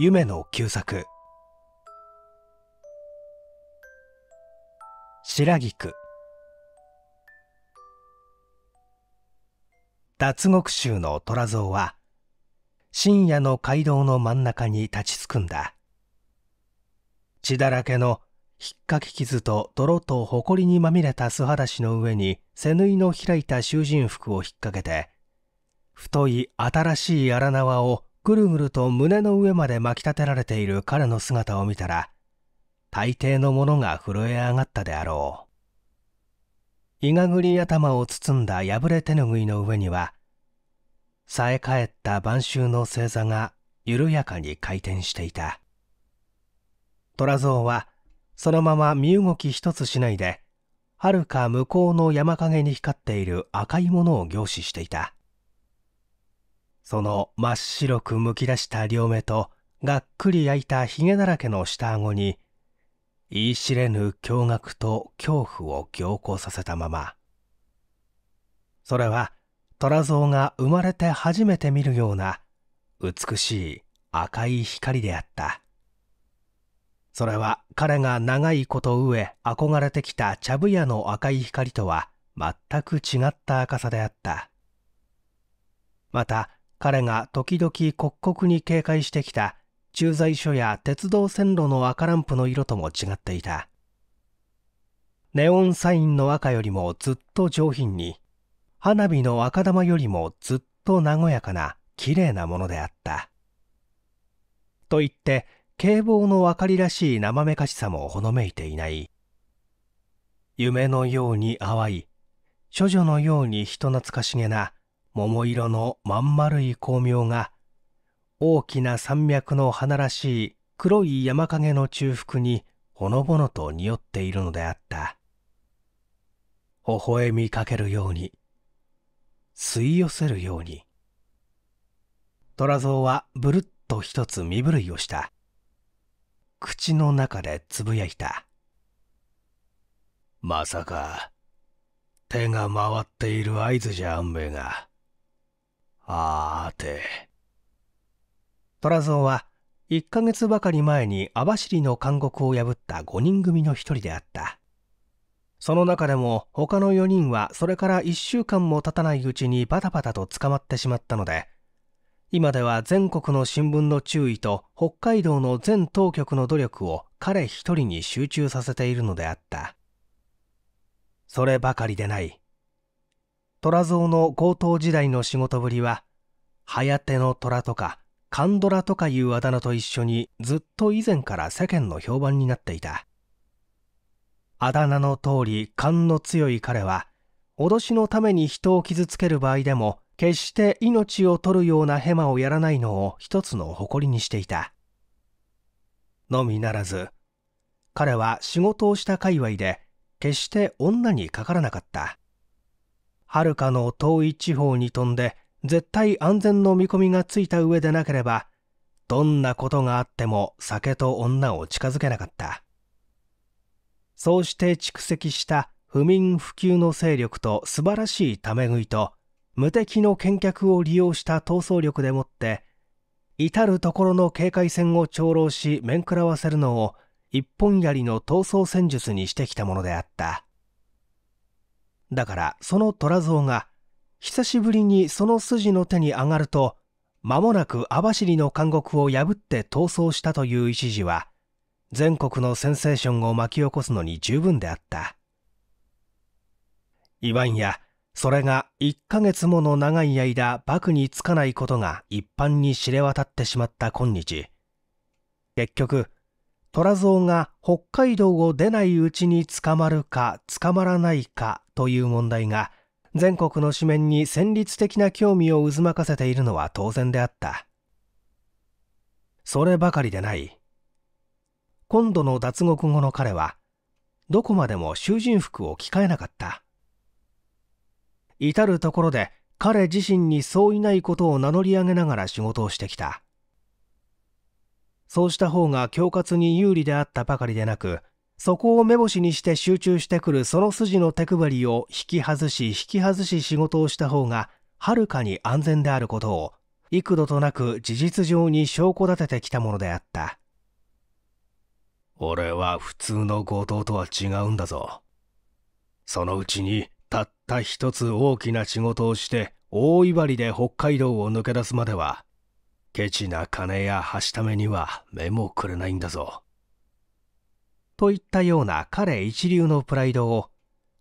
夢の旧作白菊脱獄衆の虎像は深夜の街道の真ん中に立ちつくんだ血だらけのひっかき傷と泥と埃にまみれた素肌足の上に背縫いの開いた囚人服を引っ掛けて太い新しい荒縄をぐるぐると胸の上まで巻き立てられている彼の姿を見たら大抵のものが震え上がったであろういがぐり頭を包んだ破れ手ぬぐいの上にはさえ返った晩秋の星座が緩やかに回転していた虎像はそのまま身動き一つしないではるか向こうの山陰に光っている赤いものを凝視していたその真っ白くむき出した両目とがっくり焼いたひげだらけの下顎に言い知れぬ驚愕と恐怖を凝固させたままそれは虎像が生まれて初めて見るような美しい赤い光であったそれは彼が長いこと上憧れてきた茶ぶ屋の赤い光とは全く違った赤さであったまた彼が時々刻々に警戒してきた駐在所や鉄道線路の赤ランプの色とも違っていたネオンサインの赤よりもずっと上品に花火の赤玉よりもずっと和やかな綺麗なものであったと言って警棒の明かりらしい生めかしさもほのめいていない夢のように淡い処女のように人懐かしげな桃色のまん丸い光明が大きな山脈の花らしい黒い山影の中腹にほのぼのと匂っているのであった微笑みかけるように吸い寄せるように虎像はぶるっと一つ身震いをした口の中でつぶやいたまさか手が回っている合図じゃあんべがあーて。虎蔵は、1ヶ月ばかり前に網走の監獄を破った5人組の一人であった。その中でも他の4人はそれから1週間も経たないうちにバタバタと捕まってしまったので、今では全国の新聞の注意と北海道の全当局の努力を彼一人に集中させているのであった。そればかりでない。虎蔵の高等時代の仕事ぶりは、やての虎とか、カンドラとかいうあだ名と一緒にずっと以前から世間の評判になっていた。あだ名の通り勘の強い彼は、脅しのために人を傷つける場合でも、決して命を取るようなヘマをやらないのを一つの誇りにしていた。のみならず、彼は仕事をした界隈で、決して女にかからなかった。はるかの遠い地方に飛んで絶対安全の見込みがついた上でなければどんなことがあっても酒と女を近づけなかったそうして蓄積した不眠不休の勢力と素晴らしいため食いと無敵の見客を利用した闘争力でもって至る所の警戒線を長老し面食らわせるのを一本槍の闘争戦術にしてきたものであっただからその虎蔵が久しぶりにその筋の手に上がると間もなく網走の監獄を破って逃走したという一時は全国のセンセーションを巻き起こすのに十分であったいわんやそれが1ヶ月もの長い間幕につかないことが一般に知れ渡ってしまった今日結局虎蔵が北海道を出ないうちに捕まるか捕まらないかという問題が全国の紙面に戦律的な興味を渦巻かせているのは当然であったそればかりでない今度の脱獄後の彼はどこまでも囚人服を着替えなかった至る所で彼自身にそういないことを名乗り上げながら仕事をしてきたそうした方が恐喝に有利であったばかりでなく、そこを目星にして集中してくるその筋の手配りを引き外し引き外し仕事をした方が、はるかに安全であることを、幾度となく事実上に証拠立ててきたものであった。俺は普通の強盗とは違うんだぞ。そのうちにたった一つ大きな仕事をして大威張りで北海道を抜け出すまではケチな金やはしためには目もくれないんだぞ。といったような彼一流のプライドを、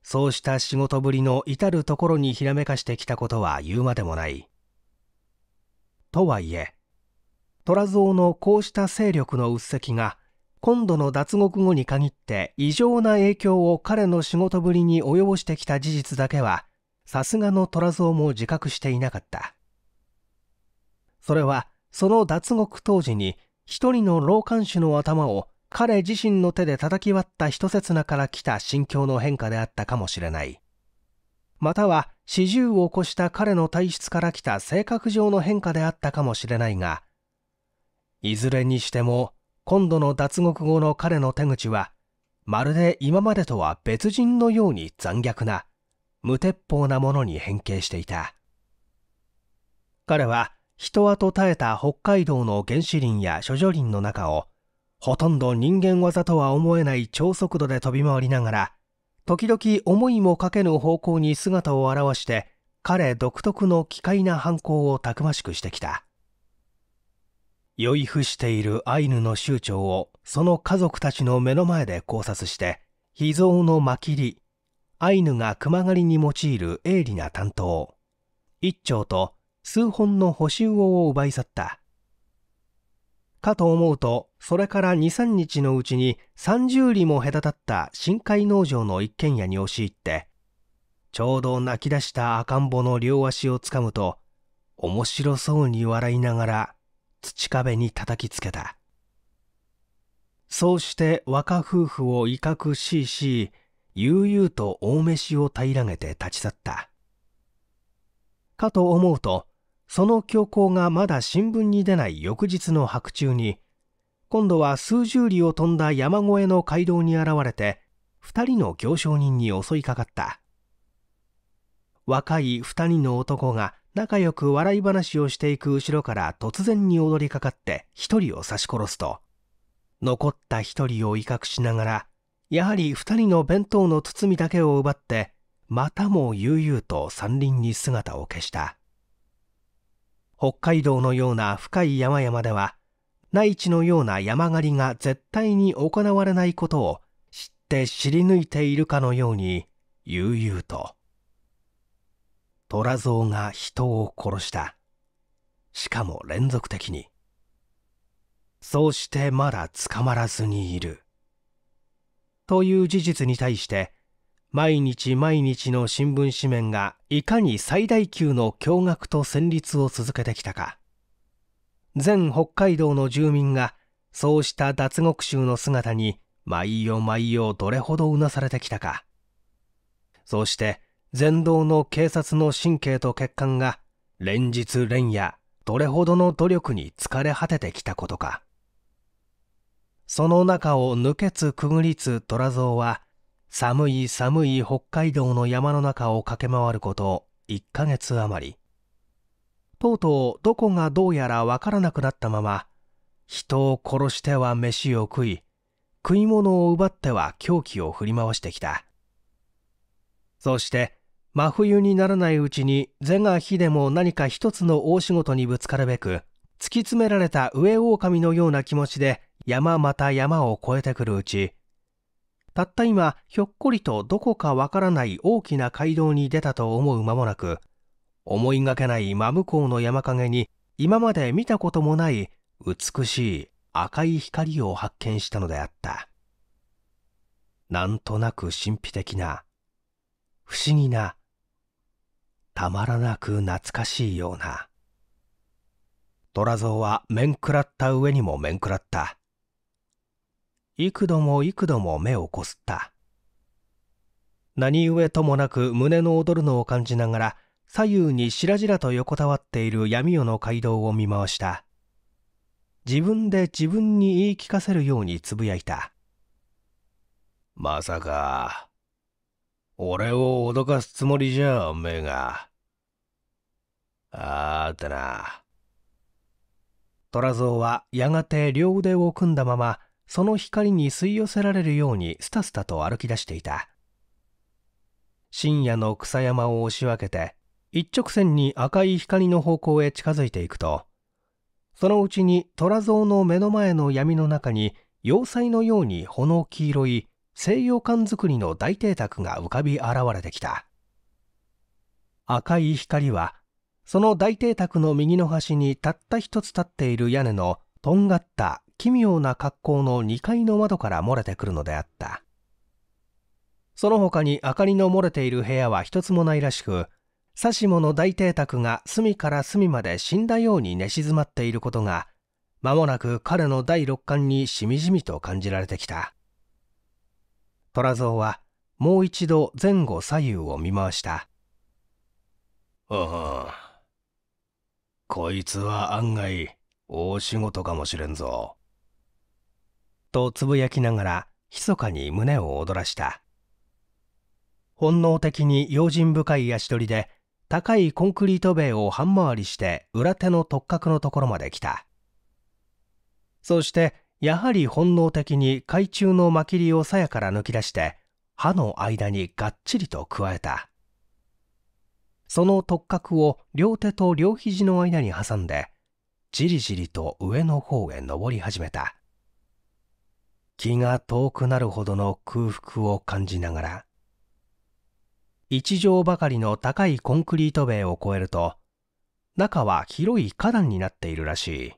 そうした仕事ぶりの至るところにひらめかしてきたことは言うまでもない。とはいえ、虎蔵のこうした勢力の鬱積が、今度の脱獄後に限って異常な影響を彼の仕事ぶりに及ぼしてきた事実だけはさすがの虎蔵も自覚していなかったそれはその脱獄当時に一人の老監主の頭を彼自身の手で叩き割った一刹那から来た心境の変化であったかもしれないまたは四十を起こした彼の体質から来た性格上の変化であったかもしれないがいずれにしても今度の脱獄後の彼の手口はまるで今までとは別人のように残虐な無鉄砲なものに変形していた彼は人跡絶えた北海道の原始林や諸女林の中をほとんど人間技とは思えない超速度で飛び回りながら時々思いもかけぬ方向に姿を現して彼独特の奇怪な犯行をたくましくしてきた酔い伏しているアイヌの酋長をその家族たちの目の前で考察して秘蔵のまきりアイヌが熊狩りに用いる鋭利な担当一丁と数本の補修を奪い去った。かと思うと、それから2、3日のうちに30里も隔たった深海農場の一軒家に押し入って、ちょうど泣き出した赤ん坊の両足をつかむと、面白そうに笑いながら土壁に叩きつけた。そうして若夫婦を威嚇しし、悠々と大飯を平らげて立ち去った。かと思うと、その教皇がまだ新聞に出ない翌日の白昼に今度は数十里を飛んだ山越えの街道に現れて2人の行商人に襲いかかった若い2人の男が仲良く笑い話をしていく後ろから突然に踊りかかって1人を刺し殺すと残った1人を威嚇しながらやはり2人の弁当の包みだけを奪ってまたも悠々と山林に姿を消した北海道のような深い山々では内地のような山狩りが絶対に行われないことを知って知り抜いているかのように悠々と虎像が人を殺したしかも連続的にそうしてまだ捕まらずにいるという事実に対して毎日毎日の新聞紙面がいかに最大級の驚愕と戦慄を続けてきたか全北海道の住民がそうした脱獄囚の姿に毎夜毎夜どれほどうなされてきたかそうして全道の警察の神経と血管が連日連夜どれほどの努力に疲れ果ててきたことかその中を抜けつくぐりつ虎蔵は寒い寒い北海道の山の中を駆け回ること1ヶ月余りとうとうどこがどうやらわからなくなったまま人を殺しては飯を食い食い物を奪っては狂気を振り回してきたそして真冬にならないうちに是が非でも何か一つの大仕事にぶつかるべく突き詰められた上狼のような気持ちで山また山を越えてくるうちたった今、ひょっこりとどこかわからない大きな街道に出たと思う間もなく、思いがけない真向こうの山陰に、今まで見たこともない美しい赤い光を発見したのであった。なんとなく神秘的な、不思議な、たまらなく懐かしいような。虎像は面食らった上にも面食らった。幾度も幾度も目をこすった。何故ともなく胸の躍るのを感じながら、左右にしらじらと横たわっている闇夜の街道を見回した。自分で自分に言い聞かせるようにつぶやいた。まさか、俺を脅かすつもりじゃ、おめえが。ああ、ってな。虎蔵はやがて両腕を組んだままその光に吸い寄せられるようにスタスタと歩き出していた深夜の草山を押し分けて一直線に赤い光の方向へ近づいていくとそのうちに虎像の目の前の闇の中に要塞のように炎黄色い西洋館造りの大邸宅が浮かび現れてきた赤い光はその大邸宅の右の端にたった一つ立っている屋根のとんがった奇妙な格好の2階の窓から漏れてくるのであったその他に明かりの漏れている部屋は一つもないらしく指物の大邸宅が隅から隅まで死んだように寝静まっていることが間もなく彼の第六感にしみじみと感じられてきた虎蔵はもう一度前後左右を見回したああこいつは案外大仕事かもしれんぞとつぶやきながら密かに胸を躍らした本能的に用心深い足取りで高いコンクリート塀を半回りして裏手の突角のところまで来たそしてやはり本能的に海中のまきりを鞘から抜き出して歯の間にがっちりと加えたその突角を両手と両肘の間に挟んでじりじりと上の方へ登り始めた気が遠くなるほどの空腹を感じながら一畳ばかりの高いコンクリート塀を越えると中は広い花壇になっているらしい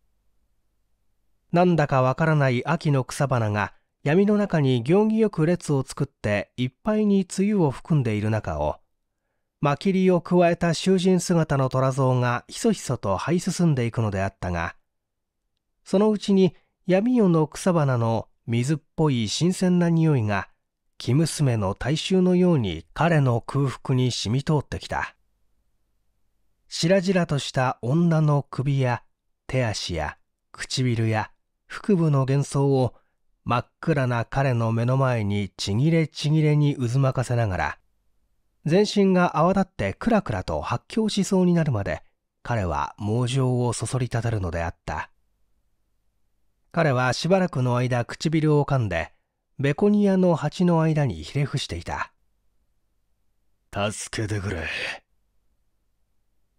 なんだかわからない秋の草花が闇の中に行儀よく列を作っていっぱいに梅雨を含んでいる中をまきりを加えた囚人姿の虎像がひそひそと這い進んでいくのであったがそのうちに闇夜の草花の水っぽい新鮮な匂いが生娘の大衆のように彼の空腹に染み通ってきた白々とした女の首や手足や唇や腹部の幻想を真っ暗な彼の目の前にちぎれちぎれに渦巻かせながら全身が泡立ってクラクラと発狂しそうになるまで彼は猛情をそそり立てるのであった彼はしばらくの間唇を噛んで、ベコニアの鉢の間にひれ伏していた。助けてくれ。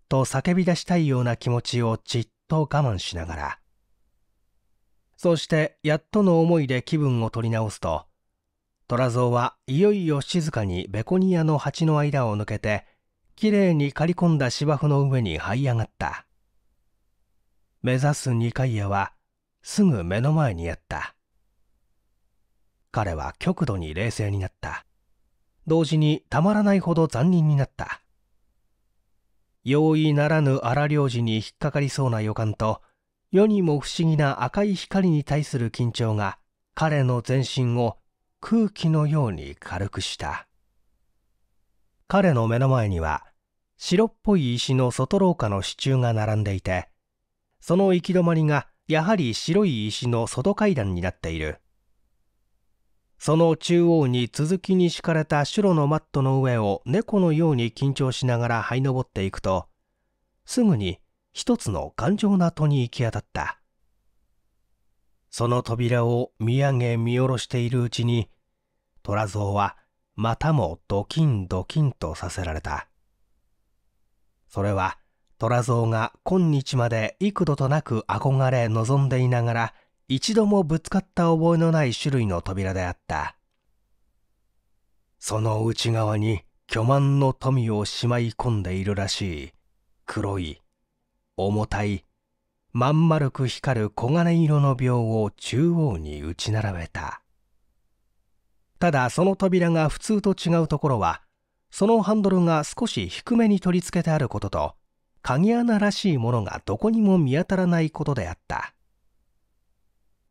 と叫び出したいような気持ちをじっと我慢しながら。そしてやっとの思いで気分を取り直すと、虎蔵はいよいよ静かにベコニアの鉢の間を抜けて、きれいに刈り込んだ芝生の上に這い上がった。目指す二階屋は、すぐ目の前にあった彼は極度に冷静になった同時にたまらないほど残忍になった容易ならぬ荒領事に引っかかりそうな予感と世にも不思議な赤い光に対する緊張が彼の全身を空気のように軽くした彼の目の前には白っぽい石の外廊下の支柱が並んでいてその行き止まりがやはり白い石の外階段になっているその中央に続きに敷かれた白のマットの上を猫のように緊張しながら這い上っていくとすぐに一つの頑丈な戸に行き当たったその扉を見上げ見下ろしているうちに虎蔵はまたもドキンドキンとさせられたそれは虎像が今日まで幾度となく憧れ望んでいながら一度もぶつかった覚えのない種類の扉であったその内側に巨万の富をしまい込んでいるらしい黒い重たいまん丸く光る黄金色の鋲を中央に打ち並べたただその扉が普通と違うところはそのハンドルが少し低めに取り付けてあることと鍵穴らしいものがどこにも見当たらないことであった。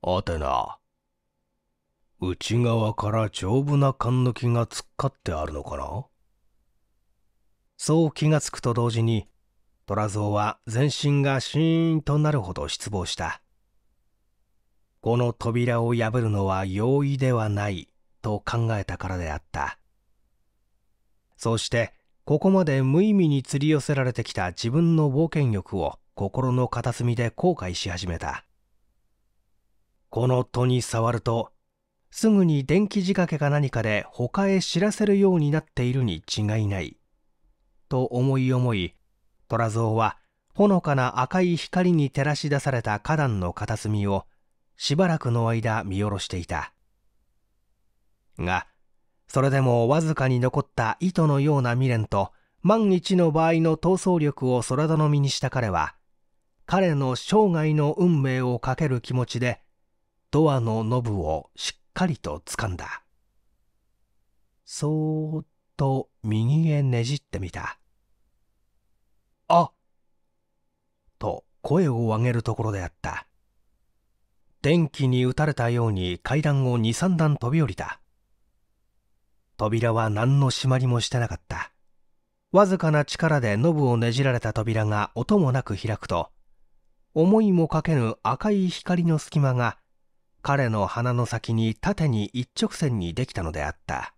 アテナ、内側から丈夫な缶の木が突っかってあるのかなそう気がつくと同時に、虎蔵は全身がシーンとなるほど失望した。この扉を破るのは容易ではないと考えたからであった。そして、ここまで無意味に釣り寄せられてきた自分の冒険欲を心の片隅で後悔し始めたこの戸に触るとすぐに電気仕掛けか何かで他へ知らせるようになっているに違いないと思い思い虎蔵はほのかな赤い光に照らし出された花壇の片隅をしばらくの間見下ろしていたがそれでもわずかに残った糸のような未練と万一の場合の闘争力を空頼みにした彼は彼の生涯の運命をかける気持ちでドアのノブをしっかりと掴んだそーっと右へねじってみたあと声を上げるところであった電気に打たれたように階段を23段飛び降りた扉は何の締まりもしてなかった。わずかな力でノブをねじられた扉が音もなく開くと、思いもかけぬ赤い光の隙間が彼の鼻の先に縦に一直線にできたのであった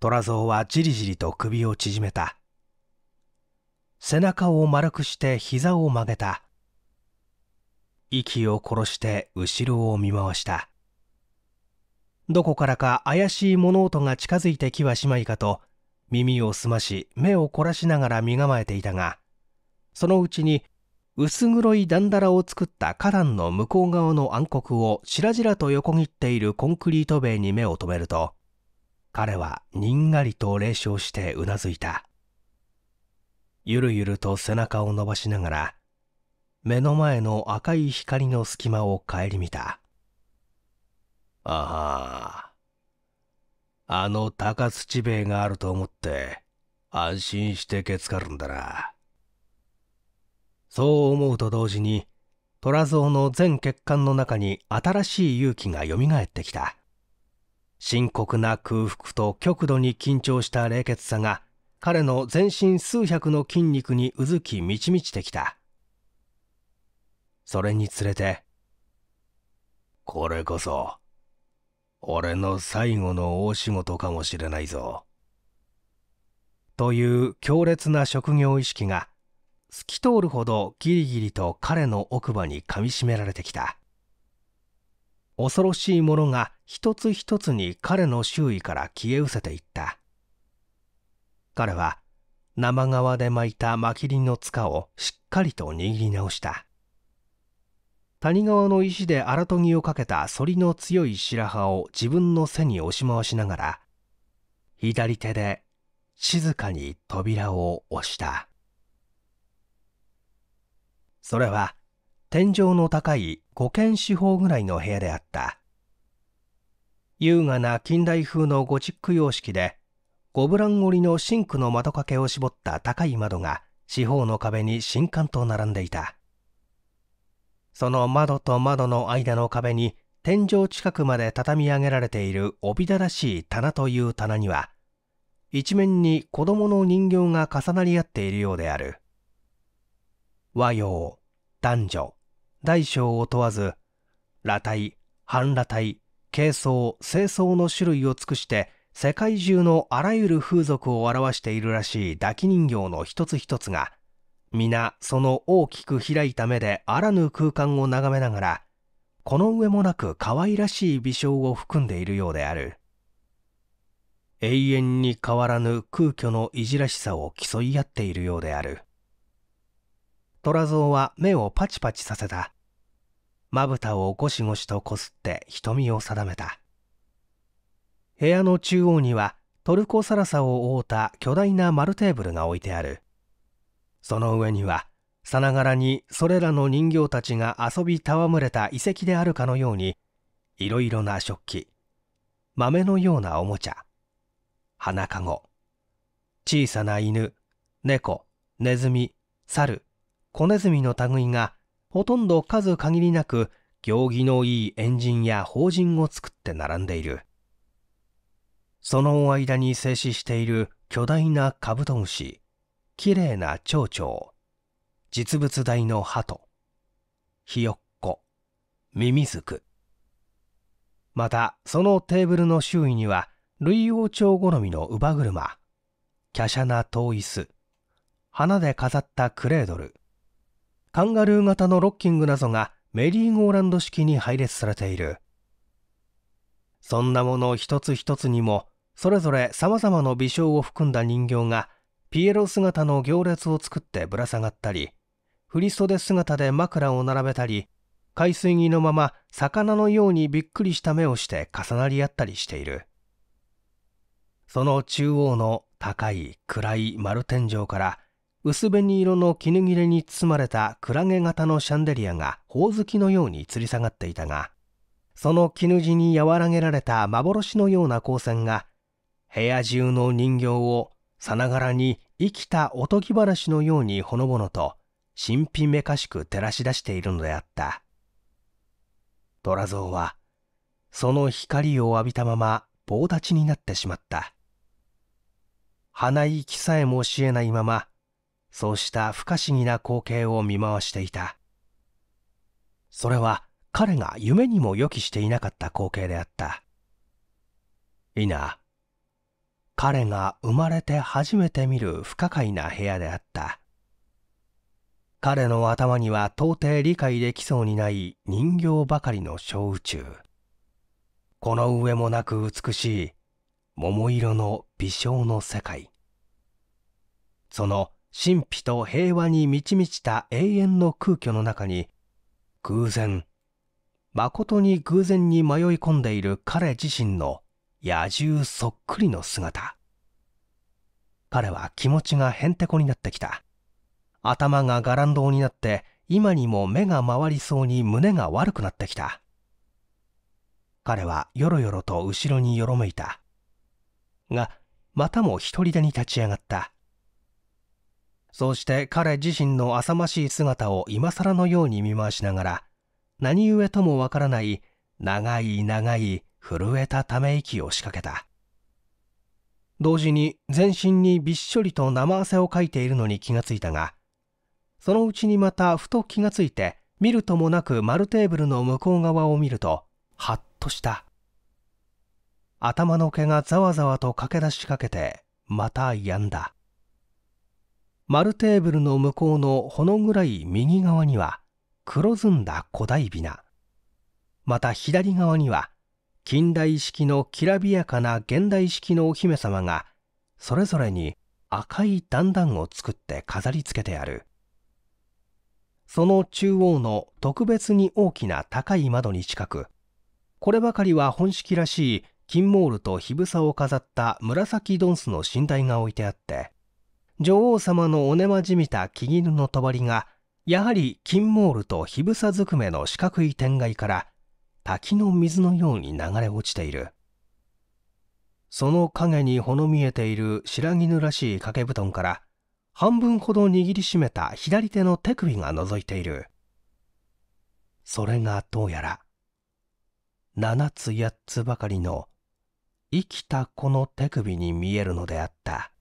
虎蔵はじりじりと首を縮めた背中を丸くして膝を曲げた息を殺して後ろを見回したどこからか怪しい物音が近づいてきはしまいかと、耳を澄まし、目を凝らしながら身構えていたが、そのうちに、薄黒い段だらを作った花壇の向こう側の暗黒をしらじらと横切っているコンクリート塀に目を留めると、彼はにんがりと冷笑してうなずいた。ゆるゆると背中を伸ばしながら、目の前の赤い光の隙間を顧みた。ああ。あの高土兵があると思って、安心してけつかるんだな。そう思うと同時に、虎蔵の全血管の中に新しい勇気が蘇ってきた。深刻な空腹と極度に緊張した冷血さが、彼の全身数百の筋肉にうずき満ち満ちてきた。それにつれて、これこそ、俺の最後の大仕事かもしれないぞ。という強烈な職業意識が透き通るほどギリギリと彼の奥歯に噛みしめられてきた恐ろしいものが一つ一つに彼の周囲から消え失せていった彼は生側で巻いたまきりの塚をしっかりと握り直した谷川の石で荒研ぎをかけた反りの強い白羽を自分の背に押し回しながら、左手で静かに扉を押した。それは天井の高い五軒四方ぐらいの部屋であった。優雅な近代風のゴチック様式で、ゴブラン織りのシンクの窓掛けを絞った高い窓が四方の壁に新刊と並んでいた。その窓と窓の間の壁に天井近くまで畳み上げられているおびだらしい棚という棚には、一面に子供の人形が重なり合っているようである。和洋、男女、大小を問わず、裸体、半裸体、軽装、清装の種類を尽くして、世界中のあらゆる風俗を表しているらしい抱き人形の一つ一つが、皆その大きく開いた目であらぬ空間を眺めながらこの上もなく可愛らしい微笑を含んでいるようである永遠に変わらぬ空虚のいじらしさを競い合っているようである虎像は目をパチパチさせたまぶたをゴシゴシとこすって瞳を定めた部屋の中央にはトルコサラサを覆った巨大な丸テーブルが置いてあるその上にはさながらにそれらの人形たちが遊び戯れた遺跡であるかのようにいろいろな食器豆のようなおもちゃ花かご小さな犬猫ネズミ猿小ネズミの類がほとんど数限りなく行儀のいい円陣や法人を作って並んでいるその間に静止している巨大なカブトムシ綺麗な蝶々、実物大の鳩、ひよっこ、ミミズク。また、そのテーブルの周囲には、類王朝好みの乳母車、華奢な遠椅子、花で飾ったクレードル、カンガルー型のロッキングなどがメリーゴーランド式に配列されている。そんなもの一つ一つにも、それぞれ様々な微笑を含んだ人形がピエロ姿の行列を作ってぶら下がったり振袖姿で枕を並べたり海水着のまま魚のようにびっくりした目をして重なり合ったりしているその中央の高い暗い丸天井から薄紅色の絹切れに包まれたクラゲ型のシャンデリアがほおずきのように吊り下がっていたがその絹地に和らげられた幻のような光線が部屋中の人形をさながらに生きたおとぎ話のようにほのぼのと神秘めかしく照らし出しているのであった虎像はその光を浴びたまま棒立ちになってしまった鼻息さえもしえないままそうした不可思議な光景を見回していたそれは彼が夢にも予期していなかった光景であったな。彼が生まれて初めて見る不可解な部屋であった彼の頭には到底理解できそうにない人形ばかりの小宇宙この上もなく美しい桃色の微笑の世界その神秘と平和に満ち満ちた永遠の空虚の中に偶然まことに偶然に迷い込んでいる彼自身の野獣そっくりの姿。彼は気持ちがへんてこになってきた。頭がガランドになって、今にも目が回りそうに胸が悪くなってきた。彼はよろよろと後ろによろめいた。が、またも一人でに立ち上がった。そうして彼自身の浅ましい姿を今更のように見回しながら、何故ともわからない長い長い震えたため息を仕掛けた同時に全身にびっしょりと生汗をかいているのに気がついたがそのうちにまたふと気がついて見るともなく丸テーブルの向こう側を見るとはっとした頭の毛がざわざわと駆け出しかけてまたやんだ丸テーブルの向こうのほの暗い右側には黒ずんだ古代ビナまた左側には近代式のきらびやかな現代式のお姫様がそれぞれに赤い段々を作って飾り付けてあるその中央の特別に大きな高い窓に近くこればかりは本式らしい金モールと火房を飾った紫ドンスの寝台が置いてあって女王様のおねまじみた木絹の帳がやはり金モールと火房ずくめの四角い天蓋から滝の水のように流れ落ちているその影にほの見えている白絹らしい掛け布団から半分ほど握りしめた左手の手首が覗いているそれがどうやら7つ8つばかりの生きた子の手首に見えるのであった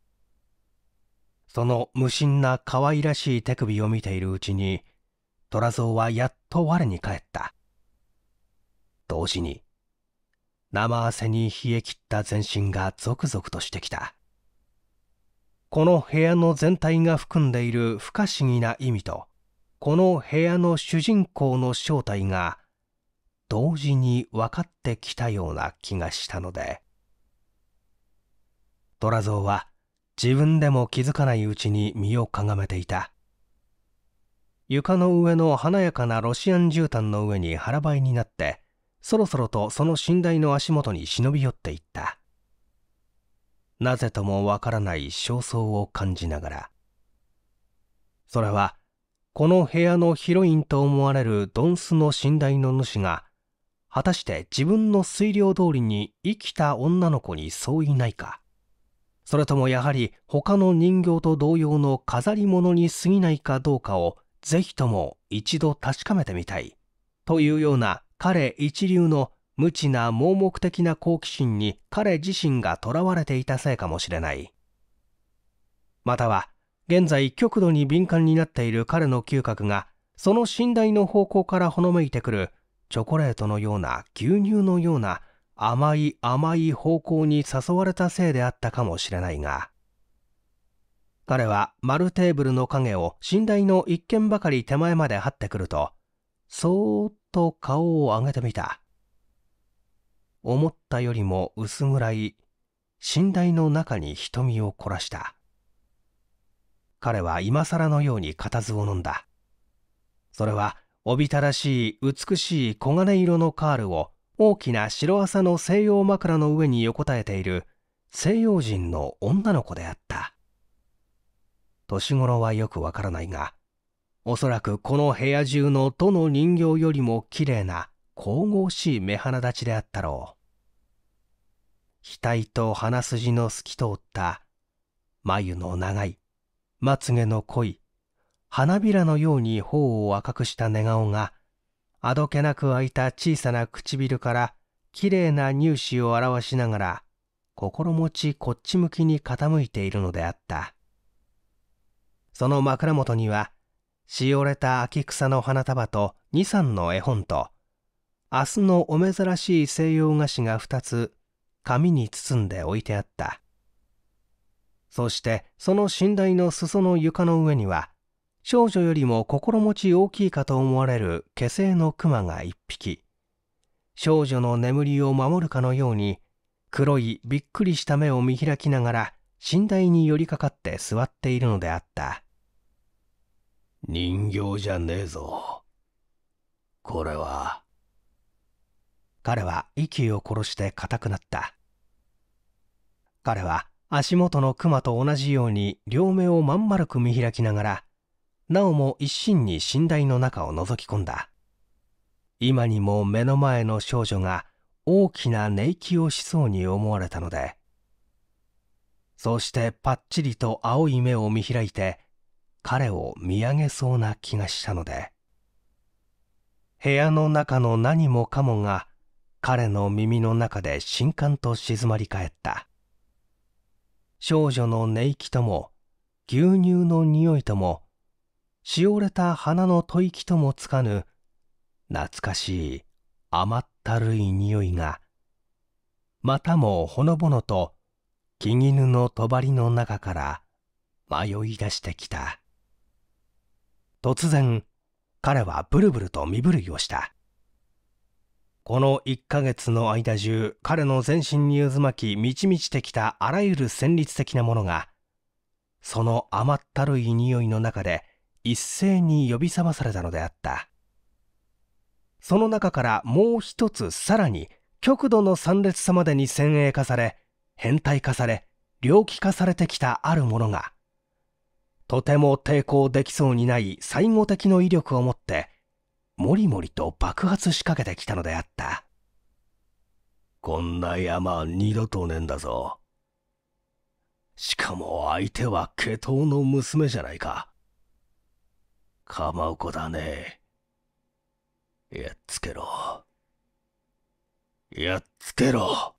その無心な可愛らしい手首を見ているうちに虎蔵はやっと我に返った同時に、生汗に冷え切った全身がゾクゾクとしてきた。この部屋の全体が含んでいる不可思議な意味と、この部屋の主人公の正体が、同時に分かってきたような気がしたので、ドラは自分でも気づかないうちに身をかがめていた。床の上の華やかなロシアン絨毯の上に腹ばいになって、そろそろとその寝台の足元に忍び寄っていったなぜともわからない焦燥を感じながらそれはこの部屋のヒロインと思われるドンスの寝台の主が果たして自分の推量通りに生きた女の子に相違ないかそれともやはり他の人形と同様の飾り物に過ぎないかどうかをぜひとも一度確かめてみたいというような彼一流の無知な盲目的な好奇心に彼自身がとらわれていたせいかもしれないまたは現在極度に敏感になっている彼の嗅覚がその寝台の方向からほのめいてくるチョコレートのような牛乳のような甘い甘い方向に誘われたせいであったかもしれないが彼は丸テーブルの影を寝台の一軒ばかり手前まで張ってくるとそーっと顔を上げてみた。思ったよりも薄暗い寝台の中に瞳を凝らした。彼は今更のように固唾を飲んだ。それはおびただしい美しい黄金色のカールを大きな白麻の西洋枕の上に横たえている西洋人の女の子であった。年頃はよくわからないが、おそらくこの部屋中のどの人形よりも綺麗な神々しい目鼻立ちであったろう。額と鼻筋の透き通った眉の長いまつげの濃い花びらのように頬を赤くした寝顔があどけなく開いた小さな唇から綺麗な乳歯を表しながら心持ちこっち向きに傾いているのであったその枕元にはしおれた秋草の花束と二三の絵本と、明日のお珍しい西洋菓子が二つ、紙に包んで置いてあった。そしてその寝台の裾の床の上には、少女よりも心持ち大きいかと思われる毛製の熊が一匹。少女の眠りを守るかのように、黒いびっくりした目を見開きながら、寝台に寄りかかって座っているのであった。人形じゃねえぞ。これは。彼は息を殺して硬くなった。彼は足元の熊と同じように両目をまん丸く見開きながら、なおも一心に寝台の中を覗き込んだ。今にも目の前の少女が大きな寝息をしそうに思われたので、そうしてパッチリと青い目を見開いて彼を見上げそうな気がしたので部屋の中の何もかもが彼の耳の中で新刊と静まり返った少女の寝息とも牛乳の匂いともしおれた花の吐息ともつかぬ懐かしい甘ったるい匂いがまたもほのぼのと木絹の帳の中から迷い出してきた。突然、彼はブルブルと身震いをした。この1ヶ月の間中、彼の全身に渦巻き、満ち満ちてきたあらゆる旋律的なものが、その甘ったるい匂いの中で一斉に呼び覚まされたのであった。その中からもう一つさらに極度の参列さまでに先鋭化され、変態化され、猟奇化されてきたあるものが、とても抵抗できそうにない最後的の威力を持ってもりもりと爆発しかけてきたのであったこんな山二度とねえんだぞしかも相手は下等の娘じゃないか構うこだねやっつけろやっつけろ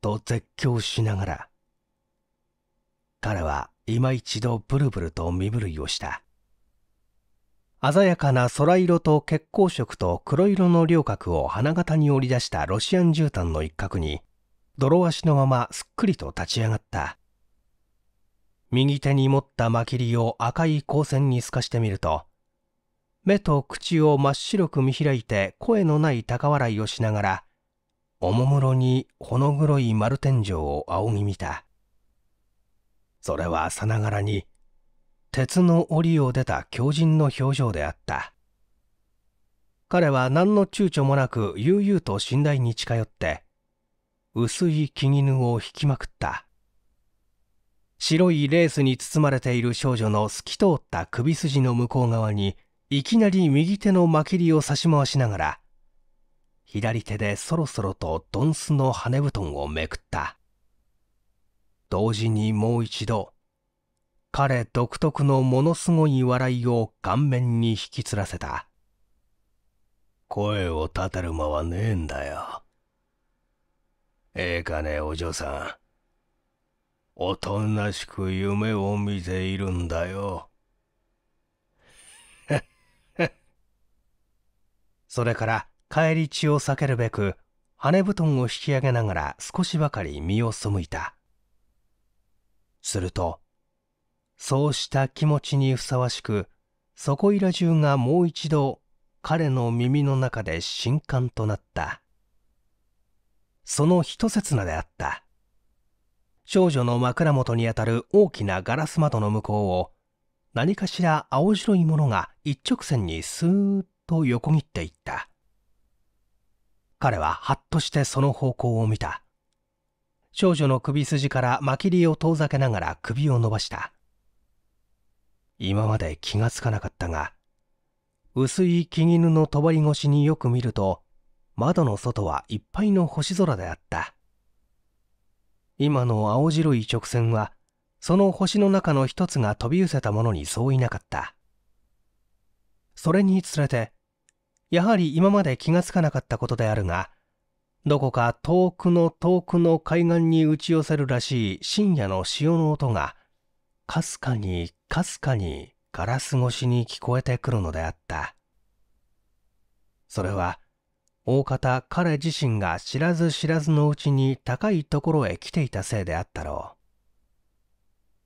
と絶叫しながら彼は今一度ブルブルと身震いをした。鮮やかな空色と血光色と黒色の稜角を花形に織り出したロシアン絨毯の一角に、泥足のまますっくりと立ち上がった。右手に持ったまきりを赤い光線に透かしてみると、目と口を真っ白く見開いて声のない高笑いをしながら、おもむろにほの黒い丸天井を仰ぎ見た。それはさながらに鉄の檻を出た狂人の表情であった彼は何の躊躇もなく悠々と寝台に近寄って薄い絹絹を引きまくった白いレースに包まれている少女の透き通った首筋の向こう側にいきなり右手のまきりを差し回しながら左手でそろそろとドンスの羽布団をめくった同時にもう一度彼独特のものすごい笑いを顔面に引きつらせた声を立てる間はねえんだよええかねお嬢さんおとなしく夢を見ているんだよ それから帰り血を避けるべく羽布団を引き上げながら少しばかり身を背いたすると、そうした気持ちにふさわしく、そこいら中がもう一度彼の耳の中で新刊となった。その一刹那であった。少女の枕元にあたる大きなガラス窓の向こうを、何かしら青白いものが一直線にスーッと横切っていった。彼ははっとしてその方向を見た。少女の首筋からまきりを遠ざけながら首を伸ばした。今まで気がつかなかったが、薄い木絹の帳越しによく見ると、窓の外はいっぱいの星空であった。今の青白い直線は、その星の中の一つが飛び失せたものに相違いなかった。それにつれて、やはり今まで気がつかなかったことであるが、どこか遠くの遠くの海岸に打ち寄せるらしい深夜の潮の音が、かすかにかすかにガラス越しに聞こえてくるのであった。それは、大方彼自身が知らず知らずのうちに高いところへ来ていたせいであったろう。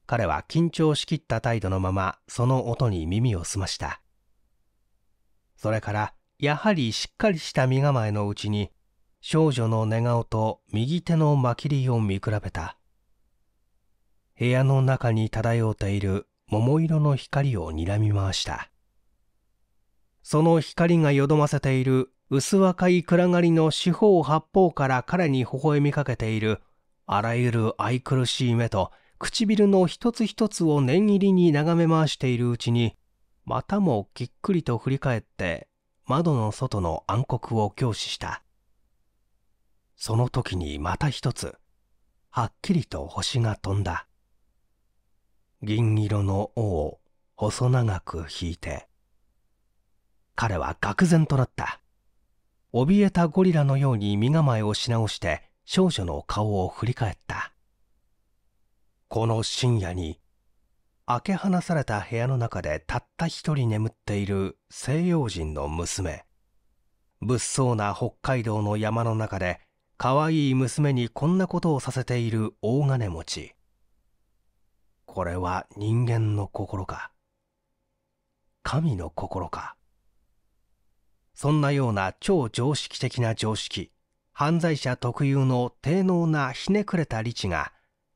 彼は緊張しきった態度のままその音に耳を澄ました。それから、やはりしっかりした身構えのうちに少女の寝顔と右手のまきりを見比べた。部屋の中に漂っている桃色の光を睨み回した。その光がよどませている薄若い暗がりの四方八方から彼に微笑みかけているあらゆる愛くるしい目と唇の一つ一つを念入りに眺め回しているうちにまたもきっくりと振り返って窓の外の暗黒を凝視したその時にまた一つはっきりと星が飛んだ銀色の尾を細長く引いて彼は愕然となった怯えたゴリラのように身構えをし直して少女の顔を振り返ったこの深夜に開け放された部屋の中でたった一人眠っている西洋人の娘物騒な北海道の山の中で可愛い娘にこんなことをさせている大金持ちこれは人間の心か神の心かそんなような超常識的な常識犯罪者特有の低能なひねくれた理智が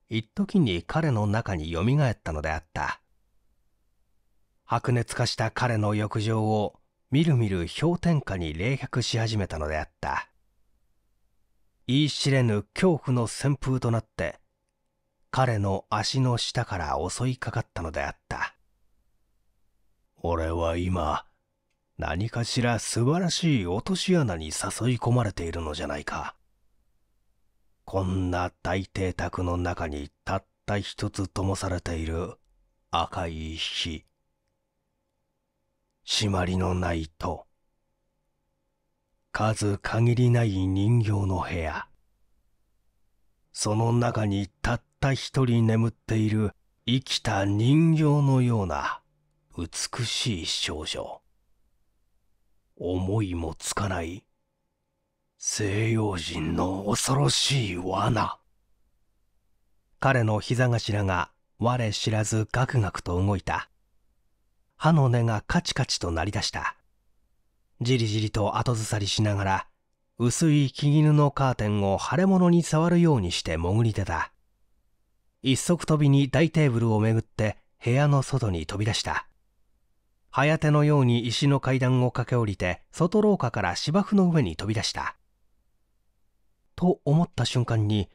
一時に彼の中によみがえったのであった白熱化した彼の欲情をみるみる氷点下に冷却し始めたのであった言い知れぬ恐怖の旋風となって彼の足の下から襲いかかったのであった俺は今何かしら素晴らしい落とし穴に誘い込まれているのじゃないかこんな大邸宅の中にたった一つ灯されている赤い火締まりのない戸数限りない人形の部屋。その中にたった一人眠っている生きた人形のような美しい少女。思いもつかない西洋人の恐ろしい罠。彼の膝頭が我知らずガクガクと動いた。歯の根がカチカチと鳴り出した。じりじりと後ずさりしながら、薄い木絹のカーテンを腫れ物に触るようにして潜り出た。一足飛びに大テーブルをめぐって部屋の外に飛び出した。早手のように石の階段を駆け下りて外廊下から芝生の上に飛び出した。と思った瞬間に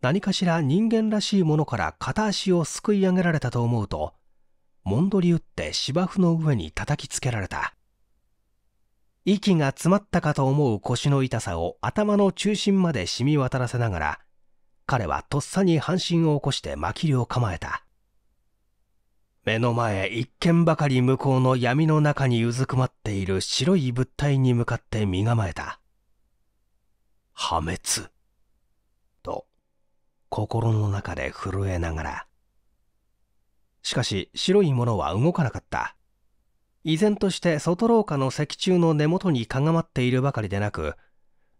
何かしら人間らしいものから片足をすくい上げられたと思うともんどり打って芝生の上に叩きつけられた息が詰まったかと思う腰の痛さを頭の中心まで染み渡らせながら、彼はとっさに半身を起こしてまきりを構えた。目の前一軒ばかり向こうの闇の中にうずくまっている白い物体に向かって身構えた。破滅。と、心の中で震えながら。しかし白いものは動かなかった。依然として外廊下の石柱の根元にかがまっているばかりでなく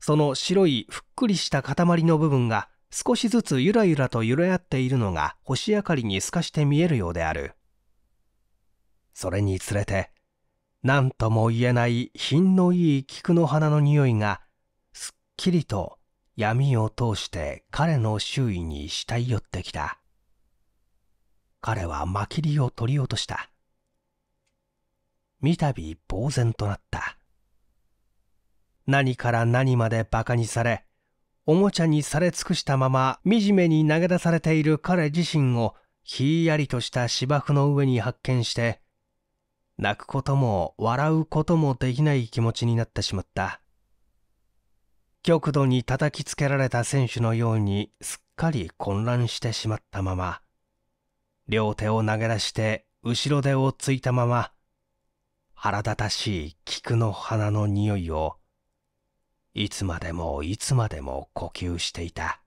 その白いふっくりした塊の部分が少しずつゆらゆらと揺れ合っているのが星明かりに透かして見えるようであるそれにつれて何とも言えない品のいい菊の花の匂いがすっきりと闇を通して彼の周囲に慕い寄ってきた彼はまきりを取り落とした三度呆然となった。何から何まで馬鹿にされ、おもちゃにされ尽くしたまま惨めに投げ出されている彼自身をひんやりとした芝生の上に発見して、泣くことも笑うこともできない気持ちになってしまった。極度に叩きつけられた選手のようにすっかり混乱してしまったまま、両手を投げ出して後ろ手をついたまま、腹立たしい菊の花の匂いを、いつまでもいつまでも呼吸していた。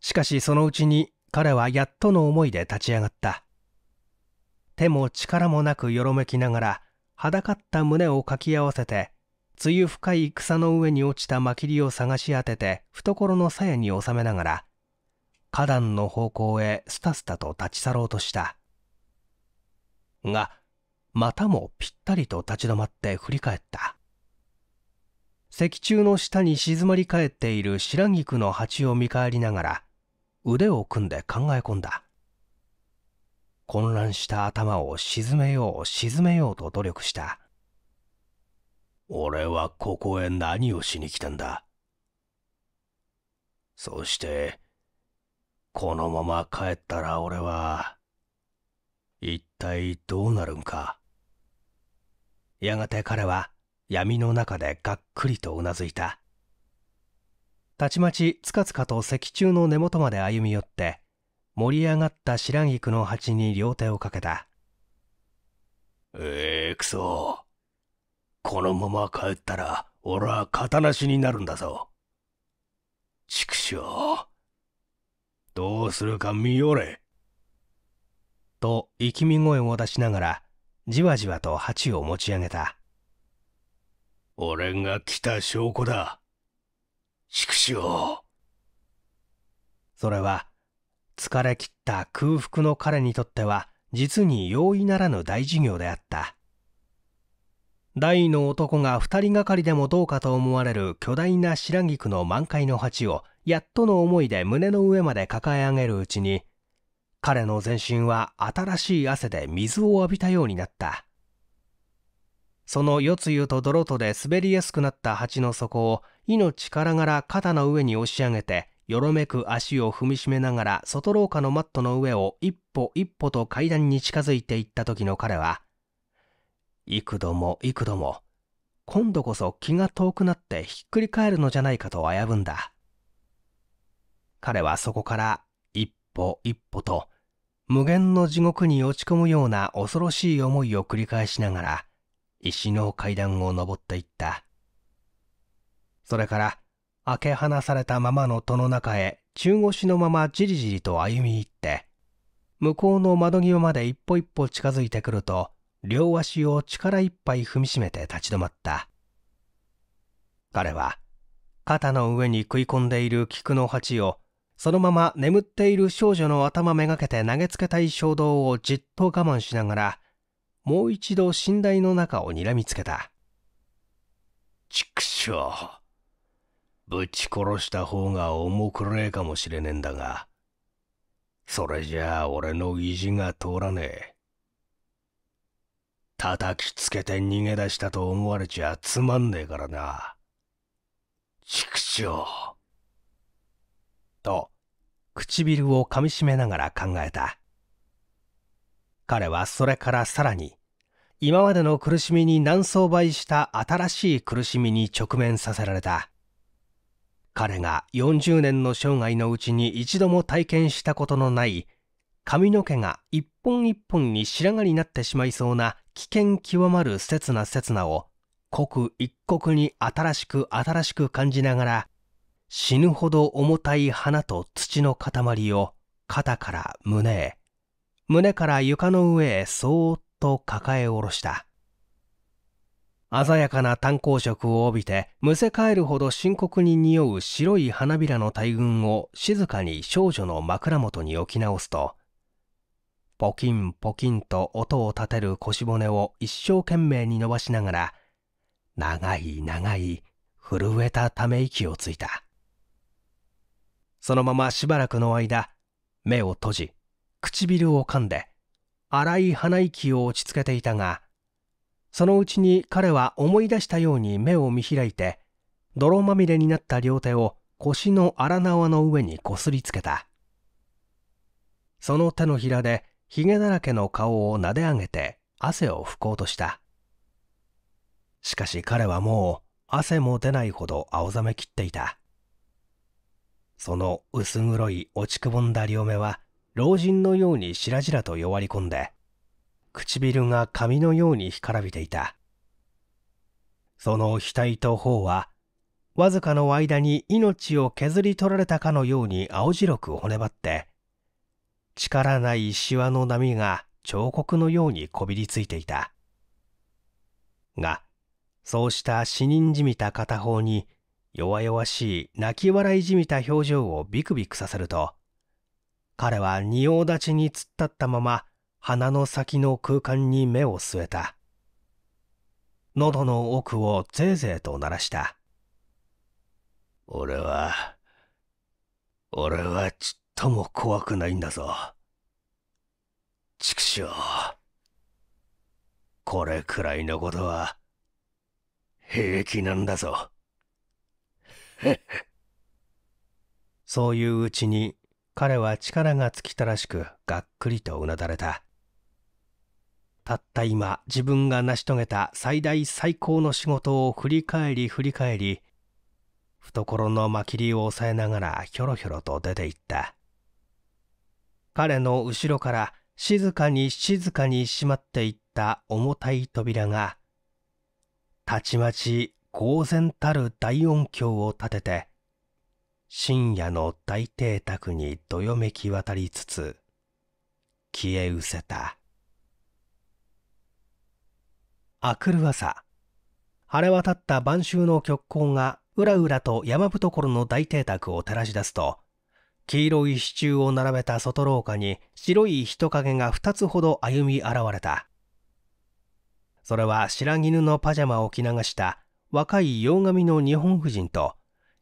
しかしそのうちに彼はやっとの思いで立ち上がった。手も力もなくよろめきながら、裸った胸をかき合わせて、梅雨深い草の上に落ちたまきりを探し当てて懐の鞘に収めながら花壇の方向へスタスタと立ち去ろうとしたがまたもぴったりと立ち止まって振り返った石柱の下に静まり返っている白菊の鉢を見返りながら腕を組んで考え込んだ混乱した頭を沈めよう沈めようと努力した俺はここへ何をしに来たんだそしてこのまま帰ったら俺は一体どうなるんかやがて彼は闇の中でがっくりとうなずいたたちまちつかつかと石柱の根元まで歩み寄って盛り上がった白菊の鉢に両手をかけたええー、くそこのまま帰ったら俺は刀しになるんだぞ畜生どうするか見よれと意き見声を出しながらじわじわと鉢を持ち上げた。俺が来た証拠だ。畜生。それは、疲れ切った空腹の彼にとっては、実に容易ならぬ大事業であった。大の男が二人がかりでもどうかと思われる巨大な白菊の満開の鉢をやっとの思いで胸の上まで抱え上げるうちに彼の全身は新しい汗で水を浴びたようになったその夜露と泥とで滑りやすくなった鉢の底を命からがら肩の上に押し上げてよろめく足を踏みしめながら外廊下のマットの上を一歩一歩と階段に近づいていった時の彼は幾度も幾度も今度こそ気が遠くなってひっくり返るのじゃないかと危ぶんだ彼はそこから一歩一歩と無限の地獄に落ち込むような恐ろしい思いを繰り返しながら石の階段を登っていったそれから開け放されたままの戸の中へ中腰のままじりじりと歩み入って向こうの窓際まで一歩一歩近づいてくると両足を力いっぱい踏みしめて立ち止まった彼は肩の上に食い込んでいる菊の鉢をそのまま眠っている少女の頭めがけて投げつけたい衝動をじっと我慢しながら、もう一度寝台の中を睨みつけた。畜生。ぶち殺した方が重くれえかもしれねえんだが、それじゃあ俺の意地が通らねえ。叩きつけて逃げ出したと思われちゃつまんねえからな。畜生。と唇をかみしめながら考えた彼はそれからさらに今までの苦しみに何層倍した新しい苦しみに直面させられた彼が40年の生涯のうちに一度も体験したことのない髪の毛が一本一本に白髪になってしまいそうな危険極まる刹那刹那を刻一刻に新しく新しく感じながら死ぬほど重たい花と土の塊を肩から胸へ、胸から床の上へそーっと抱え下ろした。鮮やかな炭鉱色を帯びて、むせ返るほど深刻に匂う白い花びらの大群を静かに少女の枕元に置き直すと、ポキンポキンと音を立てる腰骨を一生懸命に伸ばしながら、長い長い震えたため息をついた。そのまましばらくの間、目を閉じ、唇を噛んで、荒い鼻息を落ち着けていたが、そのうちに彼は思い出したように目を見開いて、泥まみれになった両手を腰の荒縄の上にこすりつけた。その手のひらで、ひげだらけの顔を撫で上げて汗を拭こうとした。しかし彼はもう汗も出ないほど青ざめきっていた。その薄黒い落ちくぼんだ両目は老人のようにしらじらと弱り込んで唇が髪のように干からびていたその額と頬はわずかの間に命を削り取られたかのように青白く骨張って力ないしわの波が彫刻のようにこびりついていたがそうした死人じみた片方に弱々しい泣き笑いじみた表情をビクビクさせると、彼は仁王立ちに突っ立ったまま、鼻の先の空間に目を据えた。喉の奥をぜいぜいと鳴らした。俺は、俺はちっとも怖くないんだぞ。畜生。これくらいのことは、平気なんだぞ。そういううちに彼は力が尽きたらしくがっくりとうなだれた。たった今自分が成し遂げた最大最高の仕事を振り返り振り返り、懐のまきりを抑えながらひょろひょろと出ていった。彼の後ろから静かに静かに閉まっていった重たい扉が、たちまち公然たる大音響を立てて、深夜の大邸宅にどよめき渡りつつ、消え失せた。あくる朝、晴れ渡った晩秋の極光がうらうらと山懐の大邸宅を照らし出すと、黄色い支柱を並べた外廊下に白い人影が2つほど歩み現れた。それは白絹のパジャマを着流した若い洋髪の日本婦人と、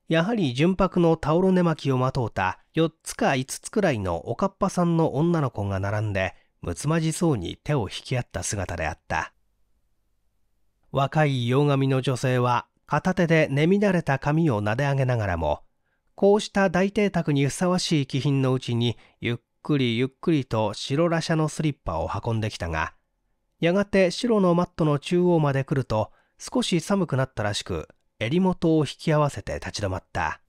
やはり純白のタオル寝巻きをまとうた4つか5つくらいのおかっぱさんの女の子が並んで、むつまじそうに手を引き合った姿であった。若い洋髪の女性は片手でねみだれた髪を撫で上げながらも、こうした大邸宅にふさわしい気品のうちに、ゆっくりゆっくりと白らしゃのスリッパを運んできたが、やがて白のマットの中央まで来ると、少し寒くなったらしく、襟元を引き合わせて立ち止まった。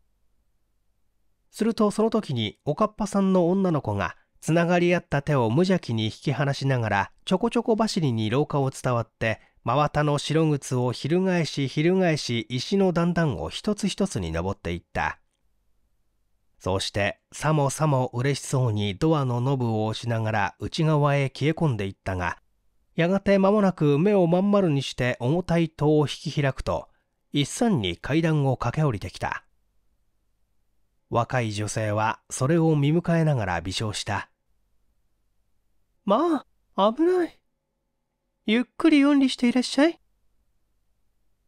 するとその時におかっぱさんの女の子がつながり合った手を無邪気に引き離しながらちょこちょこ走りに廊下を伝わって真綿の白靴を翻し翻し石の段々を一つ一つに登っていったそうしてさもさも嬉しそうにドアのノブを押しながら内側へ消え込んでいったがやがて間もなく目をまん丸にして重たい戸を引き開くと、一山に階段を駆け下りてきた。若い女性はそれを見迎えながら微笑した。まあ、危ない。ゆっくり用理していらっしゃい。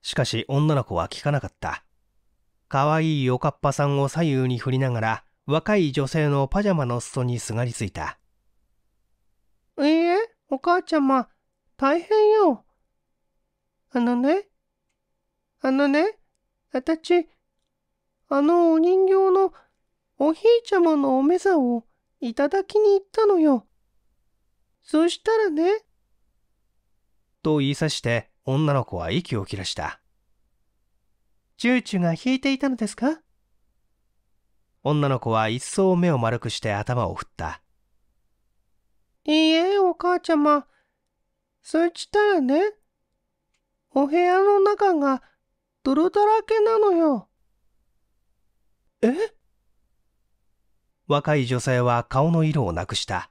しかし女の子は聞かなかった。かわいいおかっぱさんを左右に振りながら、若い女性のパジャマの裾にすがりついた。お母ちゃま、大変よ。あのね、あのね、私、あのお人形のおひいちゃまのおめざをいただきに行ったのよ。そしたらね。と言いさして女の子は息を切らした。チューチューが引いていたのですか女の子は一層目を丸くして頭を振った。いいえ、お母ちゃま。そしたらね、お部屋の中が泥だらけなのよ。え若い女性は顔の色をなくした。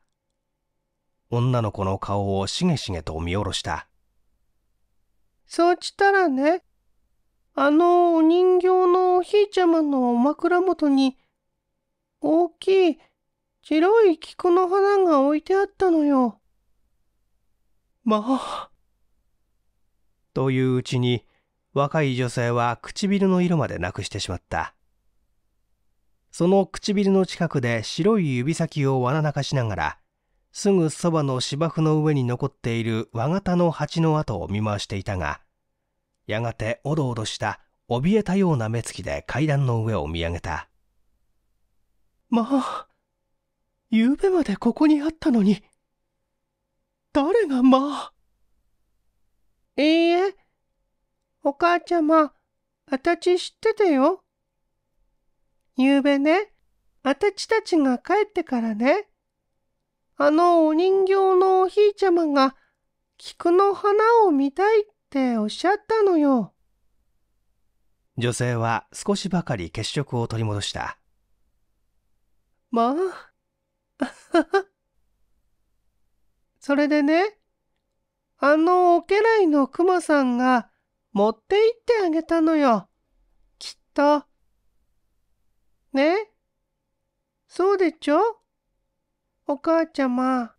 女の子の顔をしげしげと見下ろした。そうしたらね、あのお人形のおひいちゃまの枕元に、大きい白い菊の花が置いてあったのよ。まあ。といううちに、若い女性は唇の色までなくしてしまった。その唇の近くで白い指先をわななかしながら、すぐそばの芝生の上に残っている和型の蜂の跡を見回していたが、やがておどおどした怯えたような目つきで階段の上を見上げた。まあ、昨夜までここにあったのに、誰がまあ。いいえ、お母ちゃま、あたち知っててよ。昨夜ね、あたちたちが帰ってからね、あのお人形のおひいちゃまが、菊の花を見たいっておっしゃったのよ。女性は少しばかり血色を取り戻した。まあ。それでね、あのお家来のクマさんが持って行ってあげたのよ。きっと。ねそうでちょお母ちゃま。